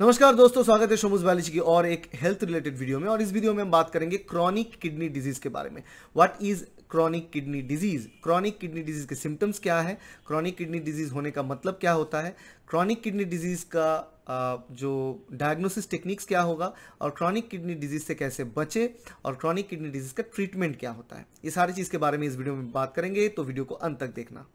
नमस्कार दोस्तों स्वागत है शोमुज बैलिज की और एक हेल्थ रिलेटेड वीडियो में और इस वीडियो में हम बात करेंगे क्रॉनिक किडनी डिजीज के बारे में what is chronic kidney disease chronic kidney disease के सिम्टम्स क्या है क्रॉनिक किडनी डिजीज होने का मतलब क्या होता है क्रॉनिक किडनी डिजीज का जो डायग्नोसिस टेक्निक्स क्या होगा और क्रॉनिक किडनी डिजीज से कैसे बचे और क्रॉनिक किडनी डिजीज का ट्रीटमेंट क्या होता है ये सारी चीज़ के बारे में इस वीडियो में बात करेंगे तो वीडियो को अंत तक देखना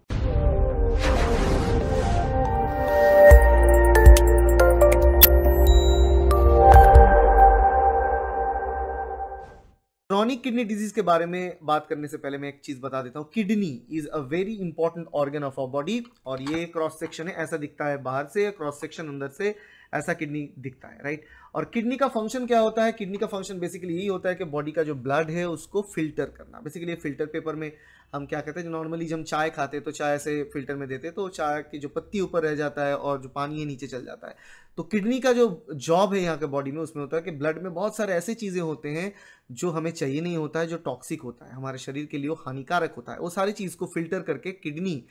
किडनी डिजीज के बारे में बात करने से पहले मैं एक चीज बता देता हूँ kidney is a very important organ of a body और ये क्रॉस सेक्शन है ऐसा दिखता है बाहर से क्रॉस सेक्शन अंदर से ऐसा किडनी दिखता है राइट right? और किडनी का फंक्शन क्या होता है किडनी का फंक्शन बेसिकली यही होता है कि बॉडी का जो ब्लड है उसको फिल्टर करना बेसिकली फिल्टर पेपर में हम क्या कहते हैं जो नॉर्मली जब हम चाय खाते हैं तो चाय से फिल्टर में देते हैं तो चाय की जो पत्ती ऊपर रह जाता है और जो पानी है नीचे चल जाता है तो किडनी का जो जॉब है यहाँ के बॉडी में उसमें होता है कि ब्लड में बहुत सारे ऐसे चीज़ें होते हैं जो हमें चाहिए नहीं होता है जो टॉक्सिक होता है हमारे शरीर के लिए वो हानिकारक होता है वो सारी चीज़ को फिल्टर करके किडनी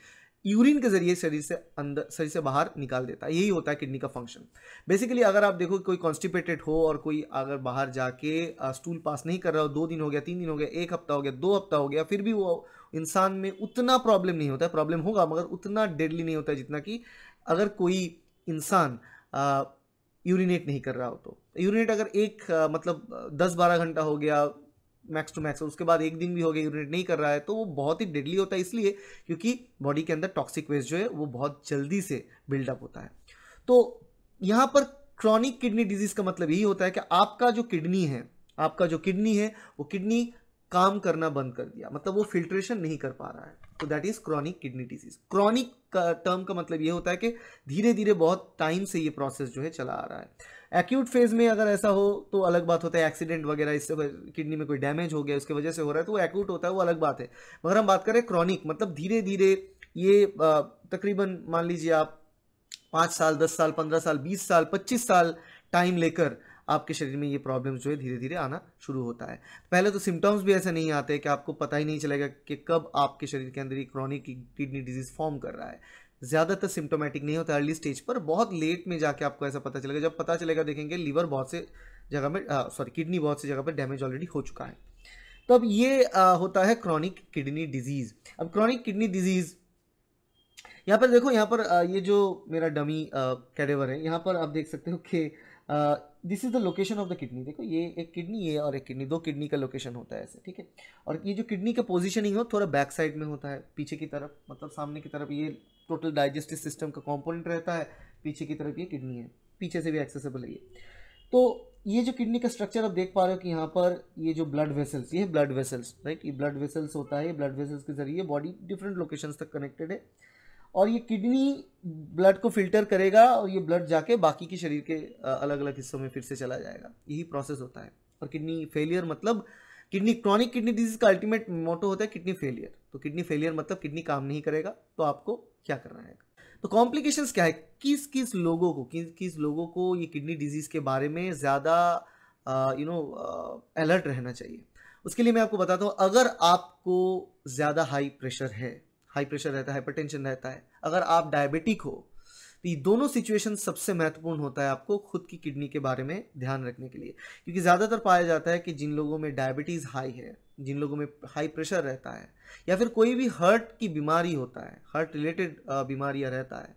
यूरिन के जरिए शरीर से अंदर शरीर से बाहर निकाल देता है यही होता है किडनी का फंक्शन बेसिकली अगर आप देखो कोई कॉन्स्टिपेटेड हो और कोई अगर बाहर जाके स्टूल पास नहीं कर रहा हो दो दिन हो गया तीन दिन हो गया एक हफ्ता हो गया दो हफ्ता हो गया फिर भी वो इंसान में उतना प्रॉब्लम नहीं होता है प्रॉब्लम होगा मगर उतना डेडली नहीं होता है जितना कि अगर कोई इंसान यूरिनेट नहीं कर रहा हो तो यूरिनेट अगर एक आ, मतलब दस बारह घंटा हो गया मैक्स टू मैक्स उसके बाद एक दिन भी हो गया यूरिनेट नहीं कर रहा है तो वो बहुत ही डेडली होता है इसलिए क्योंकि बॉडी के अंदर टॉक्सिक वेस्ट जो है वो बहुत जल्दी से बिल्डअप होता है तो यहाँ पर क्रॉनिक किडनी डिजीज़ का मतलब यही होता है कि आपका जो किडनी है आपका जो किडनी है वो किडनी काम करना बंद कर दिया मतलब वो फिल्ट्रेशन नहीं कर पा रहा है तो that is chronic kidney disease chronic term का मतलब ये होता है कि धीरे धीरे बहुत टाइम से ये प्रोसेस जो है चला आ रहा है एक्यूट फेज में अगर ऐसा हो तो अलग बात होता है एक्सीडेंट वगैरह इससे किडनी में कोई डैमेज हो गया उसकी वजह से हो रहा है तो वो एक्यूट होता है वो अलग बात है मगर हम बात करें क्रॉनिक मतलब धीरे धीरे ये तकरीबन मान लीजिए आप पाँच साल दस साल पंद्रह साल बीस साल पच्चीस साल टाइम लेकर आपके शरीर में ये प्रॉब्लम जो है धीरे धीरे आना शुरू होता है पहले तो सिम्टम्स भी ऐसे नहीं आते कि आपको पता ही नहीं चलेगा कि कब आपके शरीर के अंदर ये क्रॉनिक किडनी डिजीज़ फॉर्म कर रहा है ज़्यादातर सिम्टोमेटिक नहीं होता अर्ली स्टेज पर बहुत लेट में जाके आपको ऐसा पता चलेगा जब पता चलेगा देखेंगे लीवर बहुत से जगह में सॉरी किडनी बहुत सी जगह पर डैमेज ऑलरेडी हो चुका है तो अब ये आ, होता है क्रॉनिक किडनी डिजीज़ अब क्रॉनिक किडनी डिजीज़ यहाँ पर देखो यहाँ पर आ, ये जो मेरा डमी कैडेवर है यहाँ पर आप देख सकते हो कि this is the location of the kidney देखो ये एक किडनी है और एक किडनी दो किडनी का लोकेशन होता है ऐसे ठीक है और ये जो किडनी का पोजिशनिंग हो थोड़ा बैक साइड में होता है पीछे की तरफ मतलब सामने की तरफ ये टोटल डाइजेस्टिव सिस्टम का कॉम्पोनेंट रहता है पीछे की तरफ ये किडनी है पीछे से भी एक्सेसिबल है ये तो ये जो किडनी का स्ट्रक्चर आप देख पा रहे हो कि यहाँ पर ये जो ब्लड वेसल्स ये ब्लड वेसल्स राइट ये ब्लड वेसल्स होता है ब्लड वेसल्स के जरिए बॉडी डिफरेंट लोकेशंस तक कनेक्टेड है और ये किडनी ब्लड को फिल्टर करेगा और ये ब्लड जाके बाकी के शरीर के अलग अलग हिस्सों में फिर से चला जाएगा यही प्रोसेस होता है और किडनी फेलियर मतलब किडनी क्रॉनिक किडनी डिजीज का अल्टीमेट मोटो होता है किडनी फेलियर तो किडनी फेलियर मतलब किडनी काम नहीं करेगा तो आपको क्या करना है तो कॉम्प्लिकेशन क्या है किस किस लोगों को किस किस लोगों को ये किडनी डिजीज़ के बारे में ज़्यादा यू नो अलर्ट रहना चाहिए उसके लिए मैं आपको बताता हूँ अगर आपको ज़्यादा हाई प्रेशर है हाई प्रेशर रहता है हाइपरटेंशन रहता है अगर आप डायबिटिक हो तो ये दोनों सिचुएशन सबसे महत्वपूर्ण होता है आपको खुद की किडनी के बारे में ध्यान रखने के लिए क्योंकि ज़्यादातर पाया जाता है कि जिन लोगों में डायबिटीज़ हाई है जिन लोगों में हाई प्रेशर रहता है या फिर कोई भी हर्ट की बीमारी होता है हार्ट रिलेटेड बीमारियाँ रहता है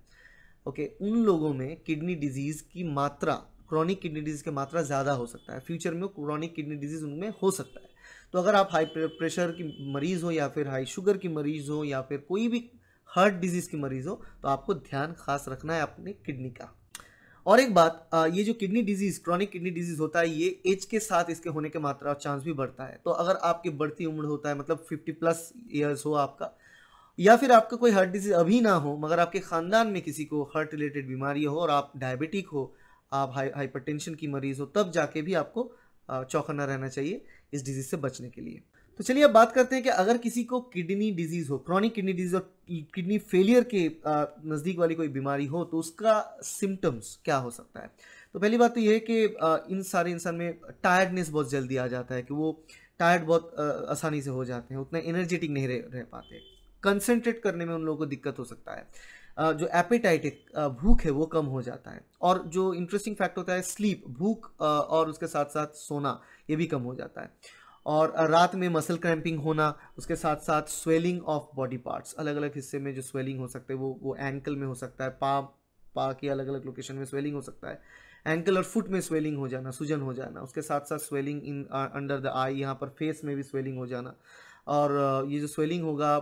ओके उन लोगों में किडनी डिजीज़ की मात्रा क्रॉनिक किडनी डिजीज़ की मात्रा ज़्यादा हो सकता है फ्यूचर में क्रॉनिक किडनी डिजीज़ उनमें हो सकता है तो अगर आप हाई प्रेशर की मरीज़ हो या फिर हाई शुगर की मरीज़ हो या फिर कोई भी हार्ट डिजीज़ की मरीज़ हो तो आपको ध्यान खास रखना है अपने किडनी का और एक बात ये जो kidney disease chronic kidney disease होता है ये एज के साथ इसके होने के मात्रा और चांस भी बढ़ता है तो अगर आपकी बढ़ती उम्र होता है मतलब 50 प्लस ईयर्स हो आपका या फिर आपका कोई हार्ट डिजीज़ अभी ना हो मगर आपके ख़ानदान में किसी को हार्ट रिलेटेड बीमारी हो और आप डायबिटिक हो आप हाई हाइपरटेंशन की मरीज़ हो तब जाके भी आपको चौकन्ना रहना चाहिए इस डिजीज से बचने के लिए तो चलिए अब बात करते हैं कि अगर किसी को किडनी डिजीज हो क्रॉनिक किडनी डिजीज और किडनी फेलियर के नज़दीक वाली कोई बीमारी हो तो उसका सिम्टम्स क्या हो सकता है तो पहली बात तो यह है कि इन सारे इंसान में टायर्डनेस बहुत जल्दी आ जाता है कि वो टायर्ड बहुत आसानी से हो जाते हैं उतना एनर्जेटिक नहीं रह, रह पाते कंसेंट्रेट करने में उन लोगों को दिक्कत हो सकता है जो एपेटाइट भूख है वो कम हो जाता है और जो इंटरेस्टिंग फैक्ट होता है स्लीप भूख और उसके साथ साथ सोना ये भी कम हो जाता है और रात में मसल क्रैम्पिंग होना उसके साथ साथ स्वेलिंग ऑफ बॉडी पार्ट्स अलग अलग हिस्से में जो स्वेलिंग हो सकते हैं वो वो एंकल में हो सकता है पा पा के अलग अलग लोकेशन में स्वेलिंग हो सकता है एंकल और फुट में स्वेलिंग हो जाना सूजन हो जाना उसके साथ साथ swelling in under the eye यहाँ पर फेस में भी स्वेलिंग हो जाना और ये जो स्वेलिंग होगा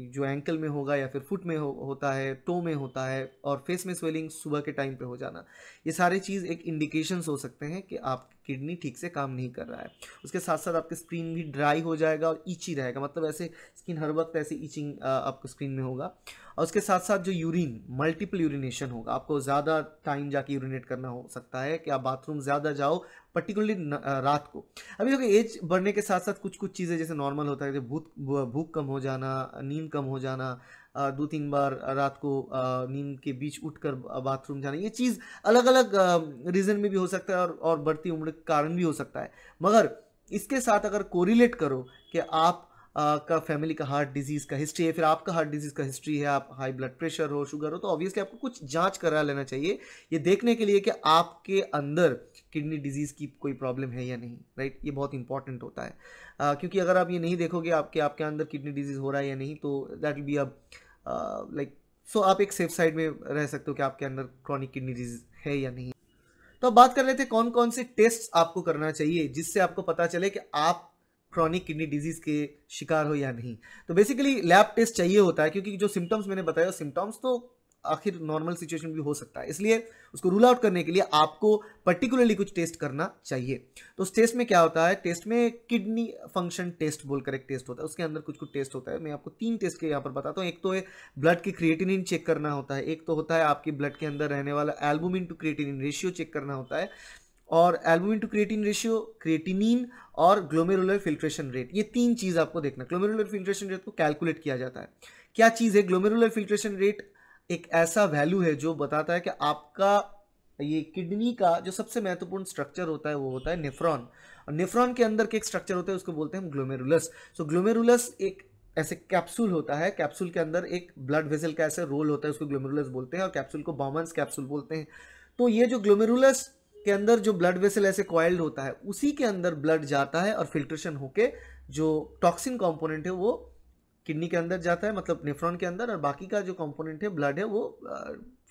जो एंकल में होगा या फिर फुट में हो, होता है टो में होता है और फेस में स्वेलिंग सुबह के टाइम पे हो जाना ये सारे चीज़ एक इंडिकेशंस हो सकते हैं कि आप किडनी ठीक से काम नहीं कर रहा है उसके साथ साथ आपके स्क्रीन भी ड्राई हो जाएगा और ईची रहेगा मतलब ऐसे स्किन हर वक्त ऐसे ईचिंग आपको स्क्रीन में होगा और उसके साथ साथ जो यूरिन मल्टीपल यूरिनेशन होगा आपको ज़्यादा टाइम जाके यूरिनेट करना हो सकता है कि आप बाथरूम ज़्यादा जाओ पर्टिकुलरली रात को अभी देखो एज बढ़ने के साथ साथ कुछ कुछ चीज़ें जैसे नॉर्मल होता है जैसे भूख भूख कम हो जाना नींद कम हो जाना दो तीन बार रात को नींद के बीच उठकर बाथरूम जाना ये चीज़ अलग अलग रीज़न में भी हो सकता है और, और बढ़ती उम्र के कारण भी हो सकता है मगर इसके साथ अगर कोरिलेट करो कि आप का फैमिली का हार्ट डिजीज़ का हिस्ट्री है फिर आपका हार्ट डिजीज़ का हिस्ट्री है आप हाई ब्लड प्रेशर हो शुगर हो तो ऑब्वियसली आपको कुछ जांच करा लेना चाहिए ये देखने के लिए कि आपके अंदर किडनी डिजीज़ की कोई प्रॉब्लम है या नहीं राइट ये बहुत इंपॉर्टेंट होता है आ, क्योंकि अगर आप ये नहीं देखोगे आपके आपके अंदर किडनी डिजीज़ हो रहा है या नहीं तो that will be a like so आप एक सेफ साइड में रह सकते हो कि आपके अंदर क्रॉनिक किडनी डिजीज है या नहीं तो अब बात कर रहे थे कौन कौन से टेस्ट आपको करना चाहिए जिससे आपको पता चले कि आप क्रॉनिक किडनी डिजीज के शिकार हो या नहीं तो बेसिकली लैब टेस्ट चाहिए होता है क्योंकि जो सिम्टम्स मैंने बताया सिम्टम्स तो आखिर नॉर्मल सिचुएशन भी हो सकता है इसलिए उसको रूल आउट करने के लिए आपको पर्टिकुलरली कुछ टेस्ट करना चाहिए तो उस टेस्ट में क्या होता है टेस्ट में किडनी फंक्शन टेस्ट बोलकर एक टेस्ट होता है उसके अंदर कुछ कुछ टेस्ट होता है मैं आपको तीन टेस्ट के यहाँ पर बताता हूँ एक तो है ब्लड की क्रिएटिनिन चेक करना होता है एक तो होता है आपके ब्लड के अंदर रहने वाला albumin to creatinine ratio check करना होता है और albumin to creatine ratio creatinine और ग्लोमेरुलर फिल्ट्रेशन रेट ये तीन चीज़ आपको देखना ग्लोमेरुलर फिल्ट्रेशन रेट को कैलकुलेट किया जाता है क्या चीज़ है ग्लोमेरुलर फिल्ट्रेशन रेट एक ऐसा वैल्यू है जो बताता है कि आपका ये किडनी का जो सबसे महत्वपूर्ण स्ट्रक्चर होता है वो होता है निफ्रॉन और निफ्रॉन के अंदर के एक स्ट्रक्चर होता है उसको बोलते हैं हम ग्लोमेरुलस सो ग्लोमेरुलस एक ऐसे कैप्सूल होता है कैप्सूल के अंदर एक ब्लड वेसल का ऐसे रोल होता है उसको ग्लोमेरुलस बोलते हैं और कैप्सूल को बॉमन्स कैप्सूल बोलते हैं तो ये जो ग्लोमेरुलस के अंदर जो ब्लड वेसल ऐसे कॉयल्ड होता है उसी के अंदर ब्लड जाता है और फिल्ट्रेशन होके जो टॉक्सिन कॉम्पोनेंट है वो किडनी के अंदर जाता है मतलब नेफ्रॉन के अंदर और बाकी का जो कंपोनेंट है ब्लड है वो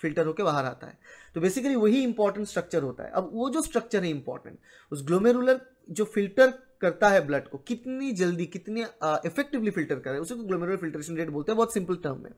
फिल्टर होकर बाहर आता है तो बेसिकली वही इंपॉर्टेंट स्ट्रक्चर होता है अब वो जो स्ट्रक्चर है इंपॉर्टेंट उस ग्लोमेरुलर जो फिल्टर करता है ब्लड को कितनी जल्दी कितने इफेक्टिवली फिल्टर कर रहे हैं उसे ग्लोमेरुलर फिल्ट्रेशन रेट बोलते हैं बहुत सिंपल टर्म में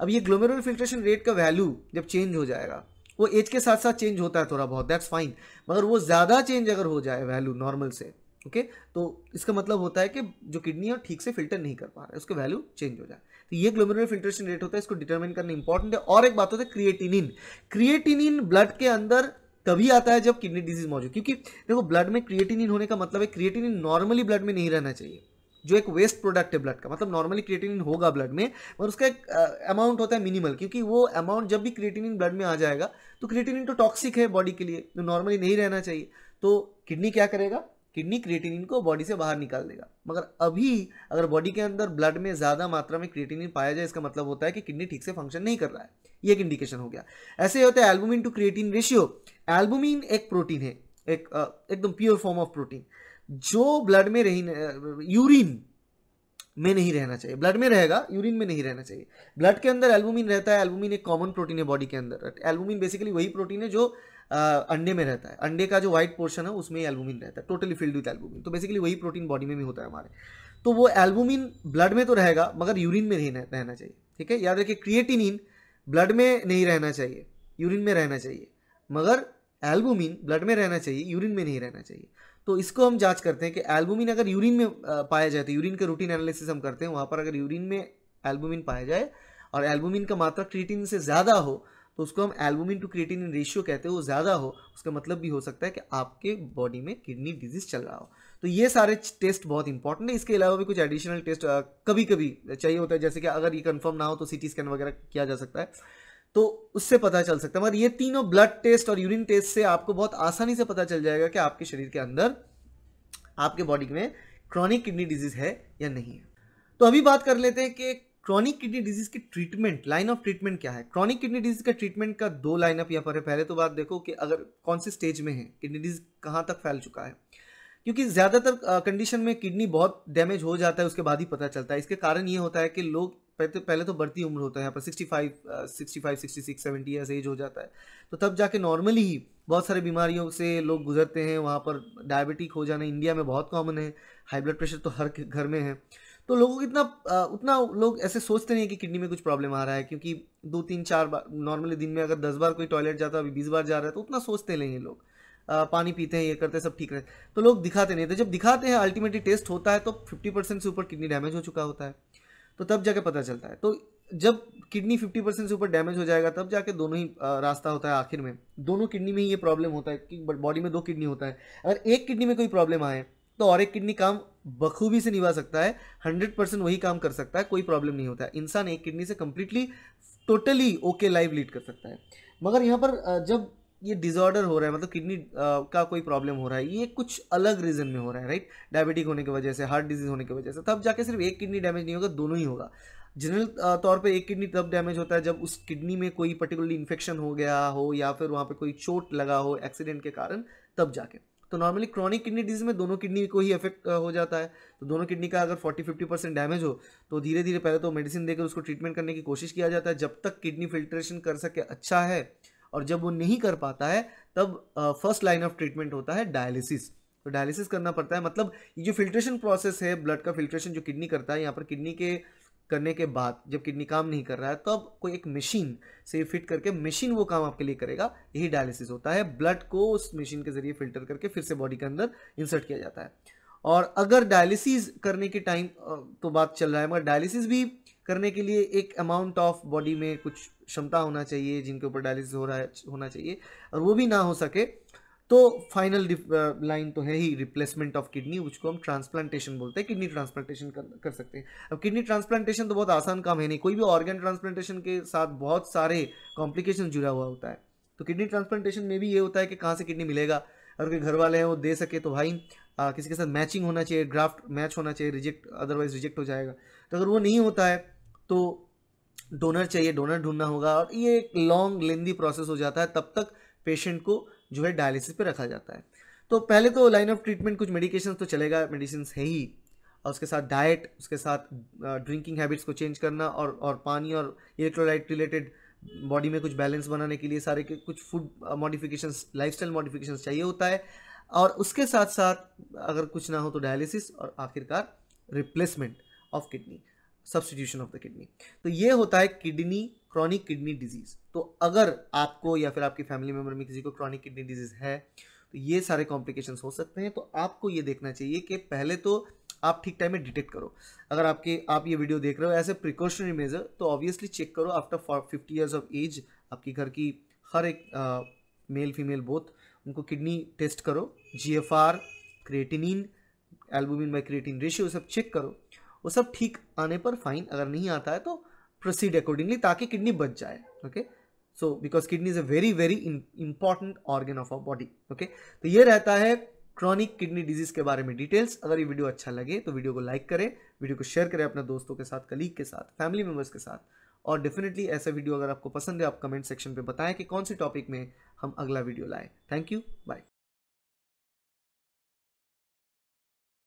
अब ये ग्लोमेरुलर फिल्ट्रेशन रेट का वैल्यू जब चेंज हो जाएगा वो एज के साथ साथ चेंज होता है थोड़ा बहुत दैट्स फाइन मगर वो ज़्यादा चेंज अगर हो जाए वैल्यू नॉर्मल से ओके तो इसका मतलब होता है कि जो किडनी है ठीक से फिल्टर नहीं कर पा रहा है उसके वैल्यू चेंज हो जाए तो ये ग्लोमेरुलर फिल्ट्रेशन रेट होता है इसको डिटरमिन करना इंपॉर्टेंट है और एक बात होता है क्रिएटिनिन क्रिएटिनिन ब्लड के अंदर तभी आता है जब किडनी डिजीज मौजूद क्योंकि देखो ब्लड में क्रिएटिनिन होने का मतलब है क्रिएटिनिन नॉर्मली ब्लड में नहीं रहना चाहिए जो एक वेस्ट प्रोडक्ट है ब्लड का मतलब नॉर्मली क्रिएटिनिन होगा ब्लड में और उसका एक अमाउंट होता है मिनिमल क्योंकि वो अमाउंट जब भी क्रिएटिनिन ब्लड में आ जाएगा तो क्रिएटिनिन तो टॉक्सिक है बॉडी के लिए तो नॉर्मली नहीं रहना चाहिए तो किडनी क्या करेगा किडनी क्रिएटिनिन को बॉडी से बाहर निकाल देगा मगर अभी अगर बॉडी के अंदर ब्लड में ज़्यादा मात्रा में क्रिएटिनिन पाया जाए इसका मतलब होता है कि किडनी ठीक से फंक्शन नहीं कर रहा है ये एक इंडिकेशन हो गया ऐसे होता है albumin to creatine ratio albumin एक प्रोटीन है एक एकदम प्योर फॉर्म ऑफ प्रोटीन जो ब्लड में रही यूरिन में नहीं रहना चाहिए ब्लड में रहेगा यूरिन में नहीं रहना चाहिए ब्लड के अंदर एल्बुमिन रहता है एल्बुमिन एक कॉमन प्रोटीन है बॉडी के अंदर एल्बुमिन बेसिकली वही प्रोटीन है जो अंडे में रहता है अंडे का जो व्हाइट पोर्शन है उसमें एल्बुमिन रहता है टोटली फिल्ड विथ एल्बुमिन तो बेसिकली वही प्रोटीन बॉडी में भी होता है हमारे तो वो एल्बुमिन ब्लड में तो रहेगा मगर यूरिन में नहीं रहना चाहिए ठीक है याद रखिए क्रिएटिनिन ब्लड में नहीं रहना चाहिए यूरिन में रहना चाहिए मगर एल्बुमिन ब्लड में रहना चाहिए यूरिन में नहीं रहना चाहिए तो इसको हम जांच करते हैं कि एल्बुमिन अगर यूरिन में पाया जाए तो यूरिन के रूटीन एनालिसिस हम करते हैं वहाँ पर अगर यूरिन में एल्बुमिन पाया जाए और एल्बुमिन का मात्रा क्रिएटिन से ज़्यादा हो तो उसको हम एल्बुमिन टू इन रेशियो कहते हैं वो ज़्यादा हो उसका मतलब भी हो सकता है कि आपके बॉडी में किडनी डिजीज चल रहा हो तो ये सारे टेस्ट बहुत इंपॉर्टेंट है इसके अलावा भी कुछ एडिशनल टेस्ट कभी कभी चाहिए होता है जैसे कि अगर ये कन्फर्म ना हो तो सी टी स्कैन वगैरह किया जा सकता है तो उससे पता चल सकता है मगर ये तीनों ब्लड टेस्ट और यूरिन टेस्ट से आपको बहुत आसानी से पता चल जाएगा कि आपके शरीर के अंदर आपके बॉडी में क्रॉनिक किडनी डिजीज है या नहीं है तो अभी बात कर लेते हैं कि क्रॉनिक किडनी डिजीज की ट्रीटमेंट लाइन ऑफ ट्रीटमेंट क्या है क्रॉनिक किडनी डिजीज का ट्रीटमेंट का दो लाइनअप यहाँ पर है पहले तो बात देखो कि अगर कौन से स्टेज में है किडनी डिजीज कहाँ तक फैल चुका है क्योंकि ज़्यादातर कंडीशन में किडनी बहुत डैमेज हो जाता है उसके बाद ही पता चलता है इसके कारण ये होता है कि लोग पहले तो बढ़ती उम्र होता है यहाँ पर sixty five sixty five sixty six seventy years age हो जाता है तो तब जाके नॉर्मली ही बहुत सारे बीमारियों से लोग गुजरते हैं वहाँ पर डायबिटिक हो जाना इंडिया में बहुत कॉमन है हाई ब्लड प्रेशर तो हर घर में है तो लोगों को इतना उतना लोग ऐसे सोचते नहीं कि किडनी में कुछ प्रॉब्लम आ रहा है क्योंकि दो तीन चार बार नॉर्मली दिन में अगर दस बार कोई टॉयलेट जाता है अभी बीस बार जा रहा है तो उतना सोचते नहीं है लोग पानी पीते हैं ये करते हैं सब ठीक रहते तो लोग दिखाते नहीं तो जब दिखाते हैं अल्टीमेटली टेस्ट होता है तो फिफ्टी परसेंट से ऊपर किडनी डैमेज हो चुका होता है तो तब जाके पता चलता है तो जब किडनी फिफ्टी परसेंट से ऊपर डैमेज हो जाएगा तब जाके दोनों ही रास्ता होता है आखिर में दोनों किडनी में ही ये प्रॉब्लम होता है कि बॉडी में दो किडनी होता है अगर एक किडनी में कोई प्रॉब्लम आए तो और एक किडनी काम बखूबी से निभा सकता है हंड्रेड परसेंट वही काम कर सकता है कोई प्रॉब्लम नहीं होता है इंसान एक किडनी से completely totally okay life lead कर सकता है मगर यहाँ पर जब ये डिजॉर्डर हो रहा है मतलब किडनी का कोई प्रॉब्लम हो रहा है ये कुछ अलग रीज़न में हो रहा है राइट डायबिटिक होने की वजह से हार्ट डिजीज़ होने की वजह से तब जाके सिर्फ एक किडनी डैमेज नहीं होगा दोनों ही होगा जनरल तौर पे एक किडनी तब डैमेज होता है जब उस किडनी में कोई पर्टिकुलरली इन्फेक्शन हो गया हो या फिर वहाँ पे कोई चोट लगा हो एक्सीडेंट के कारण तब जाके तो नॉर्मली क्रॉनिक किडनी डिजीज में दोनों किडनी को ही इफेक्ट हो जाता है तो दोनों किडनी का अगर फोर्टी फिफ्टी परसेंट डैमेज हो तो धीरे धीरे पहले तो मेडिसिन देकर उसको ट्रीटमेंट करने की कोशिश किया जाता है जब तक किडनी फिल्ट्रेशन कर सके अच्छा है और जब वो नहीं कर पाता है तब फर्स्ट लाइन ऑफ ट्रीटमेंट होता है डायलिसिस तो डायलिसिस करना पड़ता है मतलब ये जो फिल्ट्रेशन प्रोसेस है ब्लड का फिल्ट्रेशन जो किडनी करता है यहाँ पर किडनी के करने के बाद जब किडनी काम नहीं कर रहा है तब तो कोई एक मशीन से फिट करके मशीन वो काम आपके लिए करेगा यही डायलिसिस होता है ब्लड को उस मशीन के जरिए फिल्टर करके फिर से बॉडी के अंदर इंसर्ट किया जाता है और अगर डायलिसिस करने के टाइम तो बात चल रहा है मगर डायलिसिस भी करने के लिए एक अमाउंट ऑफ बॉडी में कुछ क्षमता होना चाहिए जिनके ऊपर डायलिसिस हो रहा है होना चाहिए और वो भी ना हो सके तो फाइनल लाइन तो है ही रिप्लेसमेंट ऑफ किडनी उसको हम ट्रांसप्लांटेशन बोलते हैं किडनी ट्रांसप्लांटेशन कर, कर सकते हैं अब किडनी ट्रांसप्लांटेशन तो बहुत आसान काम है नहीं कोई भी ऑर्गन ट्रांसप्लांटेशन के साथ बहुत सारे कॉम्प्लिकेशन जुड़ा हुआ होता है तो किडनी ट्रांसप्लांटेशन में भी ये होता है कि कहाँ से किडनी मिलेगा अगर कोई घर वाले हैं वो दे सके तो भाई आ, किसी के साथ मैचिंग होना चाहिए ग्राफ्ट मैच होना चाहिए रिजेक्ट अदरवाइज रिजेक्ट हो जाएगा तो अगर वो नहीं होता है तो डोनर चाहिए डोनर ढूंढना होगा और ये एक लॉन्ग लेंदी प्रोसेस हो जाता है तब तक पेशेंट को जो है डायलिसिस पे रखा जाता है तो पहले तो लाइन ऑफ ट्रीटमेंट कुछ मेडिकेशन तो चलेगा मेडिसिन है ही और उसके साथ डाइट उसके साथ ड्रिंकिंग हैबिट्स को चेंज करना और और पानी और इलेक्ट्रोलाइट रिलेटेड बॉडी में कुछ बैलेंस बनाने के लिए सारे के कुछ फूड मॉडिफिकेशंस स्टाइल मॉडिफिकेशन चाहिए होता है और उसके साथ साथ अगर कुछ ना हो तो डायलिसिस और आखिरकार replacement of kidney substitution of the kidney तो ये होता है किडनी क्रॉनिक किडनी डिजीज़ तो अगर आपको या फिर आपकी फैमिली मेम्बर में किसी को क्रॉनिक किडनी डिजीज़ है तो ये सारे कॉम्प्लिकेशंस हो सकते हैं तो आपको ये देखना चाहिए कि पहले तो आप ठीक टाइम में डिटेक्ट करो अगर आपके आप ये वीडियो देख रहे हो एज ए प्रिकॉशनरी मेजर तो ऑब्वियसली चेक करो after fifty years of age आपके घर की हर एक मेल फीमेल बोथ उनको किडनी टेस्ट करो G F R creatinine albumin by creatinine ratio सब चेक करो वो सब ठीक आने पर फाइन अगर नहीं आता है तो प्रोसीड अकॉर्डिंगली ताकि किडनी बच जाए okay so because kidney is a very very important organ of a body okay तो ये रहता है क्रॉनिक किडनी डिजीज के बारे में डिटेल्स अगर ये वीडियो अच्छा लगे तो वीडियो को लाइक करें वीडियो को शेयर करें अपने दोस्तों के साथ कलीग के साथ फैमिली मेम्बर्स के साथ और डेफिनेटली ऐसा वीडियो अगर आपको पसंद है आप कमेंट सेक्शन पे बताएं कि कौन से टॉपिक में हम अगला वीडियो लाएं थैंक यू बाय